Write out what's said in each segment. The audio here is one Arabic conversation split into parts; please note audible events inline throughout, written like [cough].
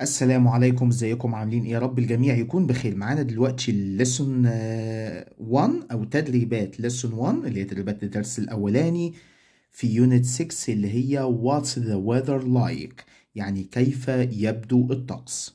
السلام عليكم ازيكم عاملين ايه يا رب الجميع يكون بخير معانا دلوقتي الليسون آه، 1 او تدريبات ليسون 1 اللي هي تدريبات الدرس الاولاني في يونت 6 اللي هي واتس ذا ويذر لايك يعني كيف يبدو الطقس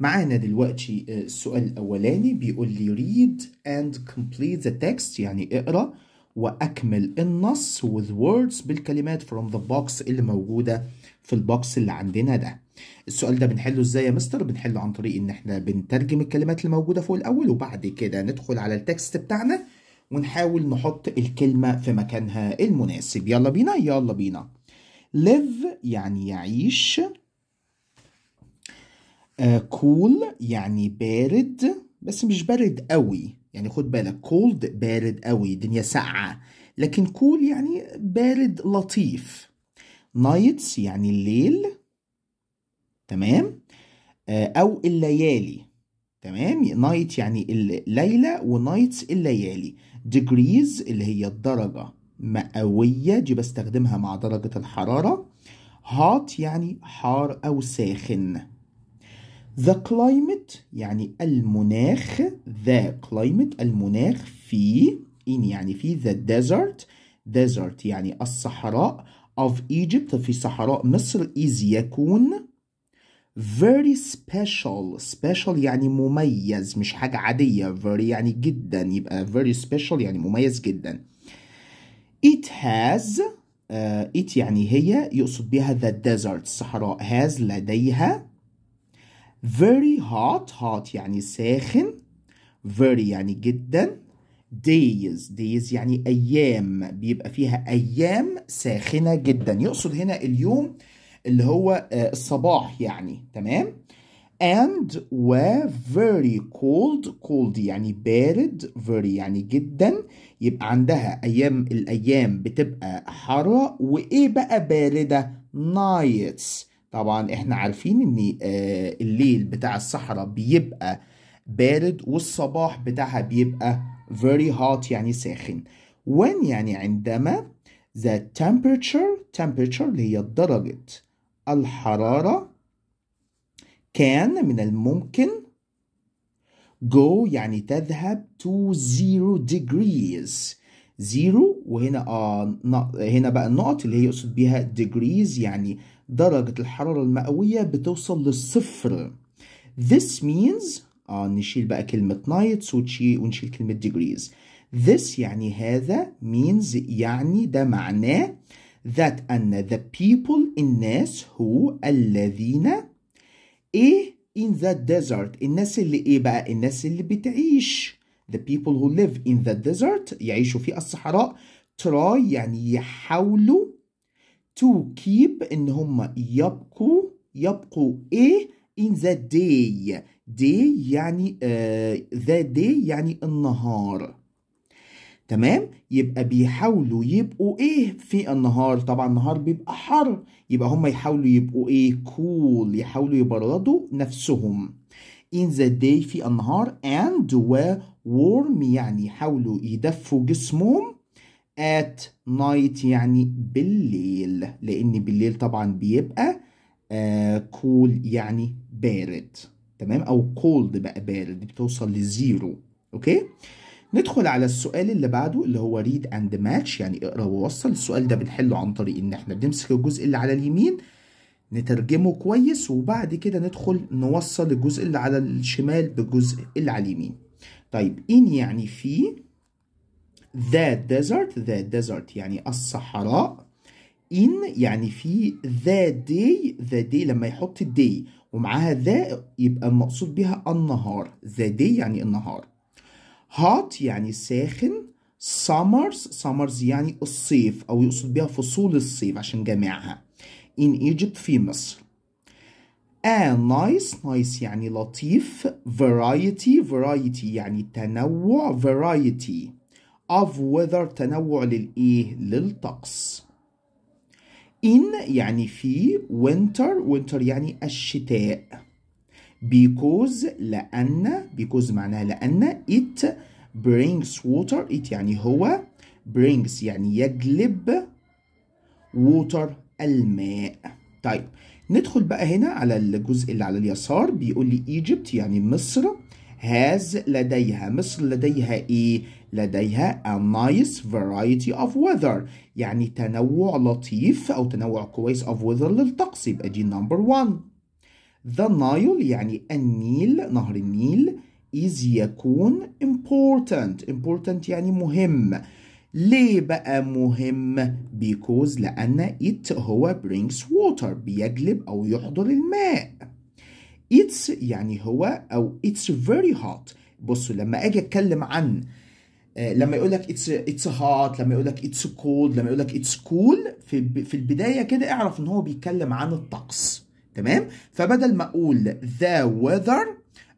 معانا دلوقتي آه، السؤال الاولاني بيقول لي read and complete the text يعني اقرا واكمل النص with words بالكلمات from the box اللي موجوده في البوكس اللي عندنا ده السؤال ده بنحله ازاي يا مستر بنحله عن طريق ان احنا بنترجم الكلمات اللي موجوده فوق الاول وبعد كده ندخل على التكست بتاعنا ونحاول نحط الكلمه في مكانها المناسب يلا بينا يلا بينا live يعني يعيش كول آه، uh, cool يعني بارد بس مش بارد قوي يعني خد بالك cold بارد قوي دنيا ساقعه لكن كول cool يعني بارد لطيف نايتس يعني الليل تمام آه، أو الليالي تمام نايت يعني الليلة ونايتس الليالي ديجريز اللي هي الدرجة مئوية دي بستخدمها مع درجة الحرارة هات يعني حار أو ساخن The climate يعني المناخ the climate المناخ في in يعني في the desert desert يعني الصحراء of Egypt في صحراء مصر is يكون very special special يعني مميز مش حاجة عادية very يعني جدا يبقى very special يعني مميز جدا it has uh, it يعني هي يقصد بها the desert الصحراء has لديها very hot hot يعني ساخن very يعني جدا days days يعني أيام بيبقى فيها أيام ساخنة جدا يقصد هنا اليوم اللي هو آه، الصباح يعني تمام and و very cold cold يعني بارد very يعني جدا يبقى عندها أيام الأيام بتبقى حارة وإيه بقى باردة nights طبعا احنا عارفين ان آه، الليل بتاع الصحراء بيبقى بارد والصباح بتاعها بيبقى very hot يعني ساخن when يعني عندما the temperature temperature اللي هي درجة الحرارة كان من الممكن go يعني تذهب to zero degrees زيرو وهنا آه هنا بقى النقط اللي هي يقصد بيها degrees يعني درجة الحرارة المئوية بتوصل للصفر. This means آه نشيل بقى كلمة نايتس ونشيل كلمة degrees. This يعني هذا means يعني ده معناه that أن the people الناس هو الذين إيه in the desert الناس اللي إيه بقى الناس اللي بتعيش the people who live in the desert يعيشوا في الصحراء try يعني يحاولوا to keep إن هم يبقوا يبقوا إيه in the day دي يعني آه، ذا دي يعني النهار تمام يبقى بيحاولوا يبقوا ايه في النهار طبعا النهار بيبقى حر يبقى هم يحاولوا يبقوا ايه كول cool. يحاولوا يبردوا نفسهم in the day في النهار and و warm يعني يحاولوا يدفوا جسمهم at night يعني بالليل لان بالليل طبعا بيبقى كول آه، uh, cool يعني بارد تمام او كولد بقى بارد بتوصل لزيرو اوكي ندخل على السؤال اللي بعده اللي هو ريد اند ماتش يعني اقرا ووصل السؤال ده بنحله عن طريق ان احنا بنمسك الجزء اللي على اليمين نترجمه كويس وبعد كده ندخل نوصل الجزء اللي على الشمال بالجزء اللي على اليمين طيب ان يعني في the desert the desert يعني الصحراء in يعني في the day the day لما يحط الدي ومعاها ذا يبقى المقصود بها النهار ذا دي يعني النهار هات يعني ساخن summers سامرز يعني الصيف أو يقصد بها فصول الصيف عشان جامعها in Egypt في مصر a nice nice يعني لطيف variety variety يعني تنوع variety of weather تنوع للإيه للطقس in يعني في winter winter يعني الشتاء because لأن because معناها لأن it brings water it يعني هو brings يعني يجلب water الماء طيب ندخل بقى هنا على الجزء اللي على اليسار بيقول لي Egypt يعني مصر has لديها مصر لديها ايه لديها a nice variety of weather يعني تنوع لطيف أو تنوع كويس of weather للطقس يبقى دي number one The Nile يعني النيل نهر النيل is يكون important important يعني مهم ليه بقى مهم because لأن it هو brings water بيجلب أو يحضر الماء it's يعني هو أو it's very hot بصوا لما أجي أتكلم عن آه، لما يقول لك اتس اتس هات لما يقول لك اتس كولد لما يقول لك اتس كول في في البدايه كده اعرف ان هو بيتكلم عن الطقس تمام فبدل ما اقول ذا ويذر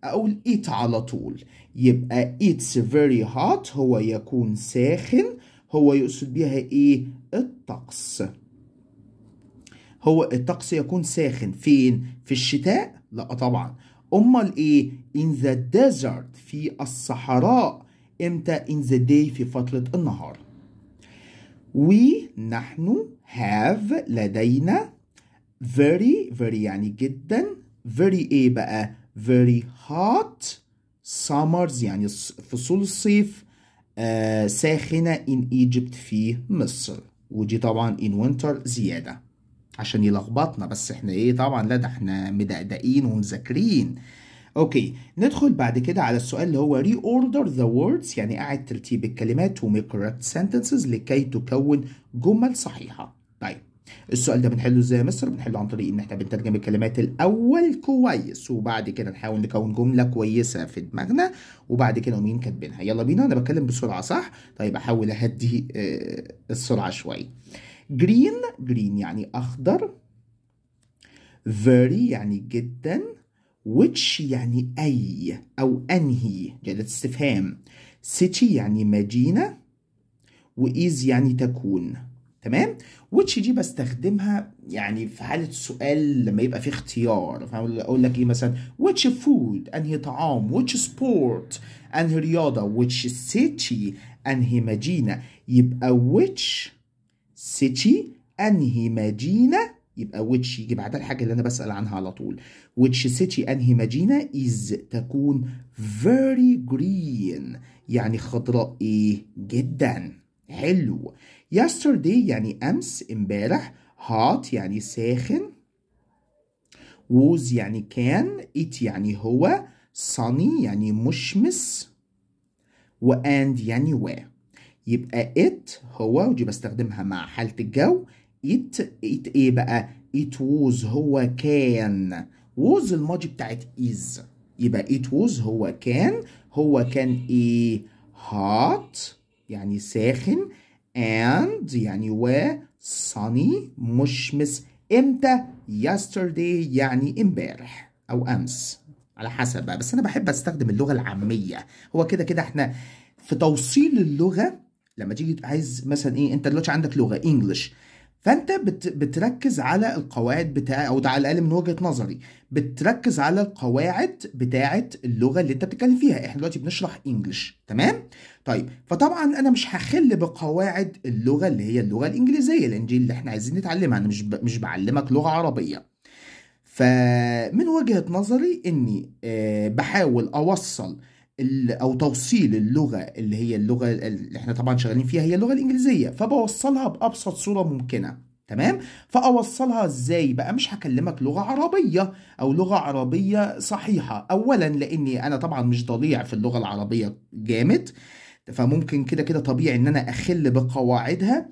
اقول ات على طول يبقى اتس فيري هات هو يكون ساخن هو يقصد بيها ايه الطقس هو الطقس يكون ساخن فين في الشتاء لا طبعا امال ايه in the desert في الصحراء امتى in the day في فترة النهار we نحن have لدينا very very يعني جدا very ايه بقى very hot summers يعني فصول الصيف آه ساخنة in Egypt في مصر ودي طبعا in winter زيادة عشان يلخبطنا بس احنا ايه طبعا لا ده احنا مدقدقين ومذاكرين اوكي ندخل بعد كده على السؤال اللي هو ري اوردر ذا ووردز يعني اعد ترتيب الكلمات to make correct sentences لكي تكون جمل صحيحه طيب السؤال ده بنحله ازاي يا مستر بنحله عن طريق ان احنا بنترجم الكلمات الاول كويس وبعد كده نحاول نكون جمله كويسه في دماغنا وبعد كده مين كاتبينها يلا بينا انا بتكلم بسرعه صح طيب احاول اهدي آه، السرعه شويه جرين جرين يعني اخضر very يعني جدا which يعني أي أو أنهي جلالة استفهام city يعني مدينة وإيز يعني تكون تمام which دي بستخدمها يعني في حالة سؤال لما يبقى في اختيار فأقول لك إيه مثلا which food أنهي طعام which sport أنهي رياضة which city أنهي مدينة يبقى which city أنهي مدينة يبقى which يجي بعدها الحاجة اللي أنا بسأل عنها على طول which city أنهي مدينة is تكون very green يعني خضراء إيه جدا حلو yesterday يعني أمس امبارح hot يعني ساخن was يعني كان it يعني هو sunny يعني مشمس و and يعني و يبقى it هو ودي بستخدمها مع حالة الجو it it ايه بقى it was هو كان was الماضي بتاعت is يبقى it was هو كان هو كان ايه hot يعني ساخن and يعني و sunny مشمس امتى yesterday يعني امبارح او امس على حسب بقى بس انا بحب استخدم اللغه العاميه هو كده كده احنا في توصيل اللغه لما تيجي عايز مثلا ايه انت دلوقتي عندك لغه انجلش فانت بت بتركز على القواعد بتاع او ده على الاقل من وجهه نظري بتركز على القواعد بتاعه اللغه اللي انت بتتكلم فيها احنا دلوقتي بنشرح انجلش تمام طيب فطبعا انا مش هخل بقواعد اللغه اللي هي اللغه الانجليزيه الانجيل اللي احنا عايزين نتعلمها انا مش ب... مش بعلمك لغه عربيه فمن وجهه نظري اني آه، بحاول اوصل او توصيل اللغه اللي هي اللغه اللي احنا طبعا شغالين فيها هي اللغه الانجليزيه فبوصلها بابسط صوره ممكنه تمام فاوصلها ازاي بقى مش هكلمك لغه عربيه او لغه عربيه صحيحه اولا لاني انا طبعا مش ضليع في اللغه العربيه جامد فممكن كده كده طبيعي ان انا اخل بقواعدها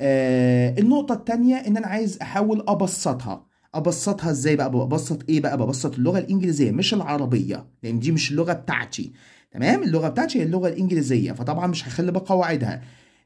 آه النقطه الثانيه ان انا عايز احاول ابسطها ابسطها ازاي بقى ببسط ايه بقى ببسط اللغه الانجليزيه مش العربيه لان دي مش اللغه بتاعتي تمام اللغه بتاعتي هي اللغه الانجليزيه فطبعا مش هخلي بقواعدها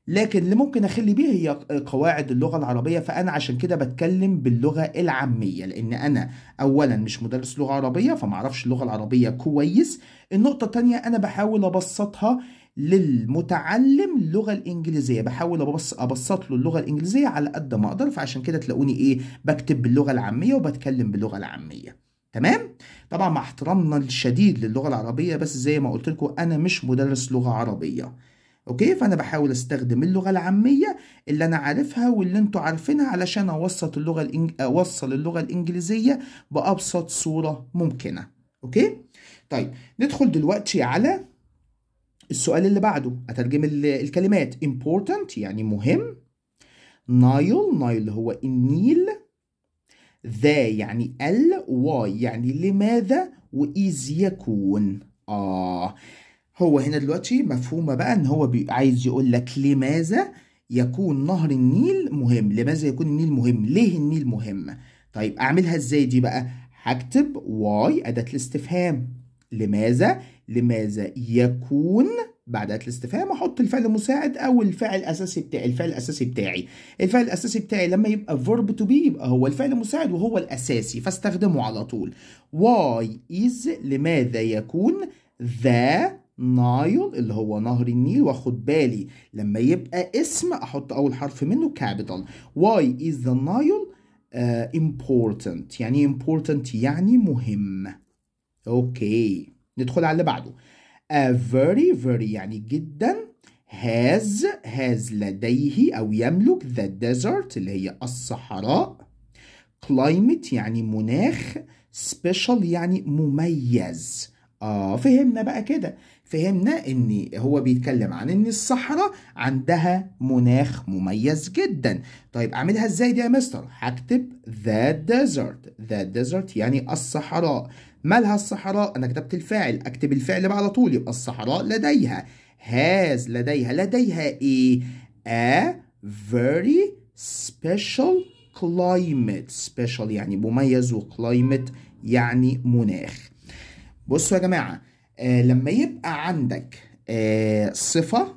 لكن اللي ممكن اخلي بيه هي قواعد اللغه العربيه فانا عشان كده بتكلم باللغه العاميه لان انا اولا مش مدرس لغه عربيه فما اعرفش اللغه العربيه كويس النقطه الثانيه انا بحاول ابسطها للمتعلم اللغه الانجليزيه بحاول أبص ابسط له اللغه الانجليزيه على قد ما اقدر فعشان كده تلاقوني ايه بكتب باللغه العاميه وبتكلم باللغه العاميه تمام طبعا مع احترامنا الشديد للغه العربيه بس زي ما قلت لكم انا مش مدرس لغه عربيه اوكي فانا بحاول استخدم اللغه العاميه اللي انا عارفها واللي انتم عارفينها علشان اوسط اللغه الإنج... اوصل اللغه الانجليزيه بابسط صوره ممكنه اوكي طيب ندخل دلوقتي على السؤال اللي بعده اترجم الكلمات important يعني مهم نايل نايل هو النيل ذا يعني ال واي يعني لماذا وإذ يكون اه هو هنا دلوقتي مفهومه بقى ان هو عايز يقول لك لماذا يكون نهر النيل مهم لماذا يكون النيل مهم ليه النيل مهم طيب اعملها ازاي دي بقى هكتب واي اداه الاستفهام لماذا لماذا يكون بعد الاستفهام احط الفعل المساعد او الفعل الاساسي بتاعي الفعل الاساسي بتاعي الفعل الاساسي بتاعي لما يبقى verb to be يبقى هو الفعل المساعد وهو الاساسي فاستخدمه على طول why is لماذا يكون the نايل اللي هو نهر النيل واخد بالي لما يبقى اسم احط اول حرف منه كابيتال why is the نايل امبورتنت آه، important يعني important يعني مهم اوكي okay. ندخل على اللي بعده a very very يعني جدا has has لديه أو يملك the desert اللي هي الصحراء climate يعني مناخ special يعني مميز آه فهمنا بقى كده فهمنا ان هو بيتكلم عن ان الصحراء عندها مناخ مميز جدا طيب اعملها ازاي دي يا مستر هكتب the desert the desert يعني الصحراء مالها الصحراء أنا كتبت الفاعل أكتب الفعل بقى على طول يبقى الصحراء لديها هاز لديها لديها إيه a very special climate special يعني مميز وclimate يعني مناخ بصوا يا جماعة آه لما يبقى عندك آه صفة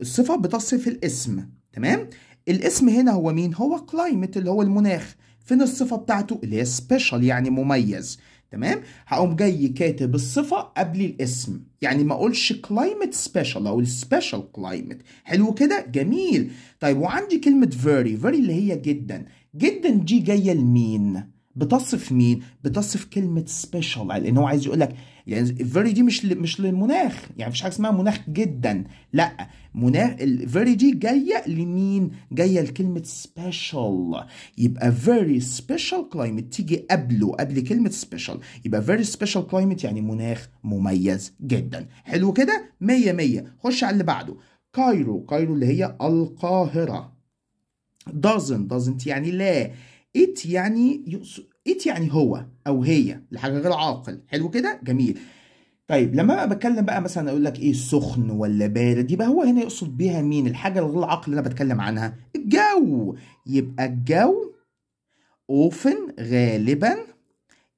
الصفة بتصف الاسم تمام الاسم هنا هو مين هو climate اللي هو المناخ فين الصفة بتاعته اللي هي special يعني مميز تمام هقوم جاي كاتب الصفه قبل الاسم يعني ما اقولش كلايمت سبيشال او سبيشال كلايمت حلو كده جميل طيب وعندي كلمه فيري فيري اللي هي جدا جدا دي جايه لمين بتصف مين بتصف كلمه سبيشال يعني لان هو عايز يقول لك يعني الفيري دي مش مش للمناخ يعني مفيش حاجه اسمها مناخ جدا لا مناخ الفيري دي جايه لمين جايه لكلمه سبيشال يبقى فيري سبيشال كلايمت تيجي قبله قبل كلمه سبيشال يبقى فيري سبيشال كلايمت يعني مناخ مميز جدا حلو كده 100 100 خش على اللي بعده كايرو كايرو اللي هي القاهره doesn't doesn't يعني لا ات يعني يقص... ات يعني هو او هي لحاجه غير عاقل حلو كده جميل طيب لما بقى بتكلم بقى مثلا اقول لك ايه سخن ولا بارد يبقى هو هنا يقصد بيها مين الحاجه الغير العاقل اللي انا بتكلم عنها الجو يبقى الجو اوفن غالبا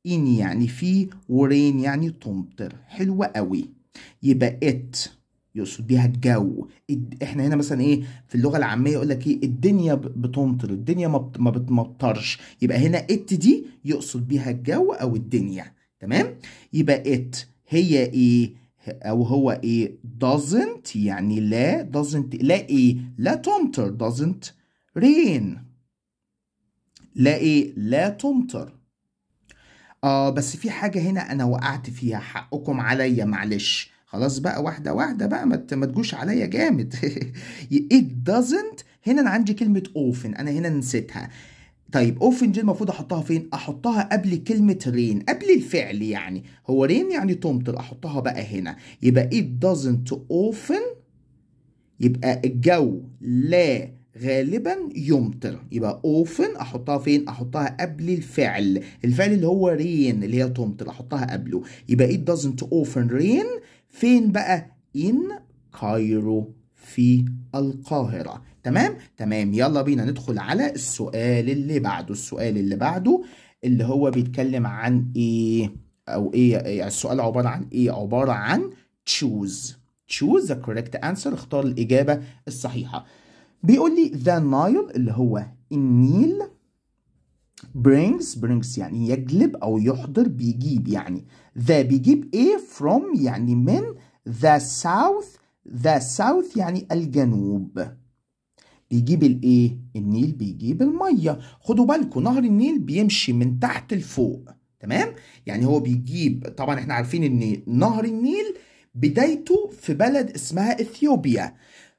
ان يعني فيه ورين يعني تمطر حلوه قوي يبقى ات يقصد بيها الجو احنا هنا مثلا ايه في اللغه العاميه يقول لك ايه الدنيا بتمطر الدنيا ما بتمطرش يبقى هنا ات دي يقصد بيها الجو او الدنيا تمام يبقى ات هي ايه او هو ايه doesn't يعني لا doesn't لا ايه لا تمطر doesn't rain لا ايه لا تمطر اه بس في حاجه هنا انا وقعت فيها حقكم عليا معلش خلاص بقى واحده واحده بقى ما تجوش عليا جامد [laughs] it doesn't هنا انا عندي كلمه often انا هنا نسيتها طيب اوفن دي المفروض احطها فين احطها قبل كلمه رين قبل الفعل يعني هو رين يعني تمطر احطها بقى هنا يبقى it doesn't often يبقى الجو لا غالبا يمطر يبقى اوفن احطها فين احطها قبل الفعل الفعل اللي هو رين اللي هي تمطر احطها قبله يبقى it doesn't often rain فين بقى in كايرو في القاهرة تمام تمام يلا بينا ندخل على السؤال اللي بعده السؤال اللي بعده اللي هو بيتكلم عن ايه او ايه يعني السؤال عبارة عن ايه عبارة عن choose choose the correct answer اختار الإجابة الصحيحة بيقول لي the Nile اللي هو النيل brings brings يعني يجلب أو يحضر بيجيب يعني the بيجيب إيه from يعني من the south the south يعني الجنوب بيجيب الايه النيل بيجيب الميه خدوا بالكم نهر النيل بيمشي من تحت لفوق تمام يعني هو بيجيب طبعا احنا عارفين ان نهر النيل بدايته في بلد اسمها اثيوبيا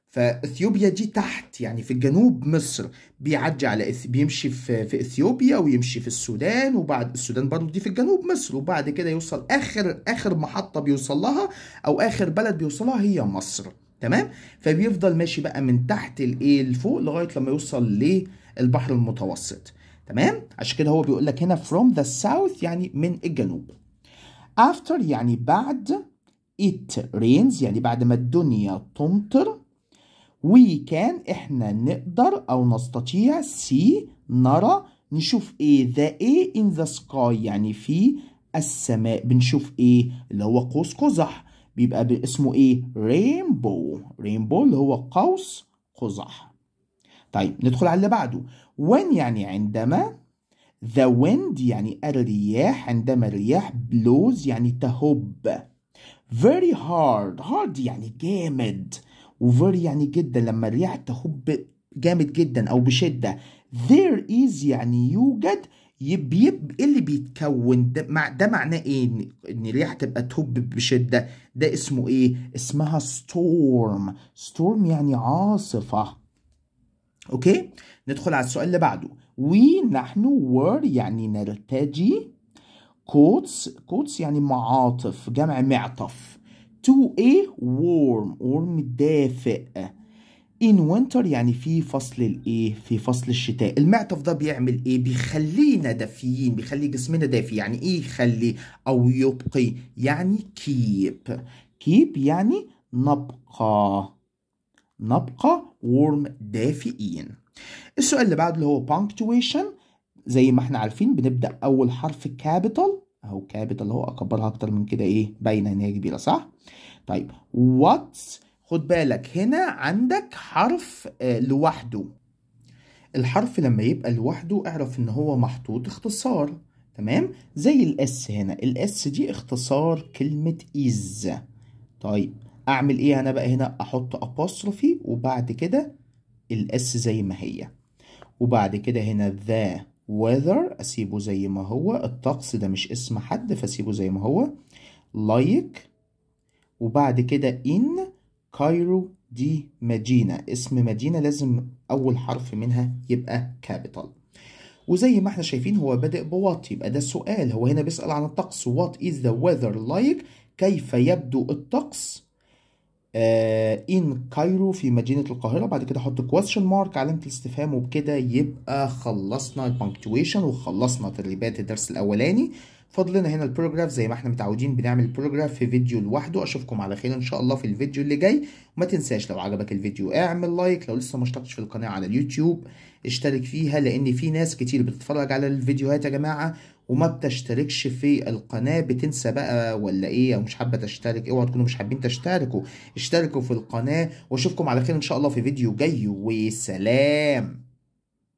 فاثيوبيا دي تحت يعني في الجنوب مصر بيعدي على إث... بيمشي في في اثيوبيا ويمشي في السودان وبعد السودان برضه دي في الجنوب مصر وبعد كده يوصل اخر اخر محطه بيوصل لها او اخر بلد بيوصلها هي مصر تمام فبيفضل ماشي بقى من تحت الايه لفوق لغايه لما يوصل للبحر المتوسط تمام عشان كده هو بيقول لك هنا from the south يعني من الجنوب after يعني بعد it rains يعني بعد ما الدنيا تمطر وي كان احنا نقدر او نستطيع سي نرى نشوف ايه the a in the sky يعني في السماء بنشوف ايه اللي هو قوس قزح بيبقى اسمه ايه rainbow rainbow اللي هو قوس قزح طيب ندخل على اللي بعده when يعني عندما the wind يعني الرياح عندما الرياح blows يعني تهب very hard hard يعني جامد وفير يعني جدا لما الرياح تخب جامد جدا او بشده there is يعني يوجد يب اللي بيتكون ده, مع ده معناه ايه ان, إن الرياح تبقى تهب بشده ده اسمه ايه اسمها storm storm يعني عاصفه اوكي ندخل على السؤال اللي بعده نحن were يعني نرتجي كوتس كوتس يعني معاطف جمع معطف تو ايه warm warm دافئ in winter يعني في فصل الايه في فصل الشتاء المعطف ده بيعمل ايه بيخلينا دافيين بيخلي جسمنا دافي يعني ايه يخلي او يبقي يعني keep keep يعني نبقى نبقى warm دافئين السؤال اللي بعده اللي هو punctuation زي ما احنا عارفين بنبدأ أول حرف capital اهو كابت اللي هو اكبرها اكتر من كده ايه باينه ان هي كبيره صح طيب واتس خد بالك هنا عندك حرف آه، لوحده الحرف لما يبقى لوحده اعرف ان هو محطوط اختصار تمام زي الاس هنا الاس دي اختصار كلمه از طيب اعمل ايه انا بقى هنا احط ابوستروفي وبعد كده الاس زي ما هي وبعد كده هنا ذا weather اسيبه زي ما هو الطقس ده مش اسم حد فاسيبه زي ما هو like وبعد كده in كايرو دي مدينة اسم مدينة لازم أول حرف منها يبقى كابيتال وزي ما احنا شايفين هو بادئ بوات يبقى ده السؤال هو هنا بيسأل عن الطقس what is the weather like كيف يبدو الطقس ان آه، كايرو في مدينه القاهره بعد كده احط كويشن مارك علامه الاستفهام وبكده يبقى خلصنا البنكتويشن وخلصنا تدريبات الدرس الاولاني لنا هنا البروجراف زي ما احنا متعودين بنعمل البروجراف في فيديو لوحده اشوفكم على خير ان شاء الله في الفيديو اللي جاي وما تنساش لو عجبك الفيديو اعمل لايك لو لسه ما اشتركتش في القناه على اليوتيوب اشترك فيها لان في ناس كتير بتتفرج على الفيديوهات يا جماعه وما بتشتركش في القناه بتنسى بقى ولا ايه او مش حابه تشترك اوعى تكونوا مش حابين تشتركوا اشتركوا في القناه واشوفكم على خير ان شاء الله في فيديو جاي وسلام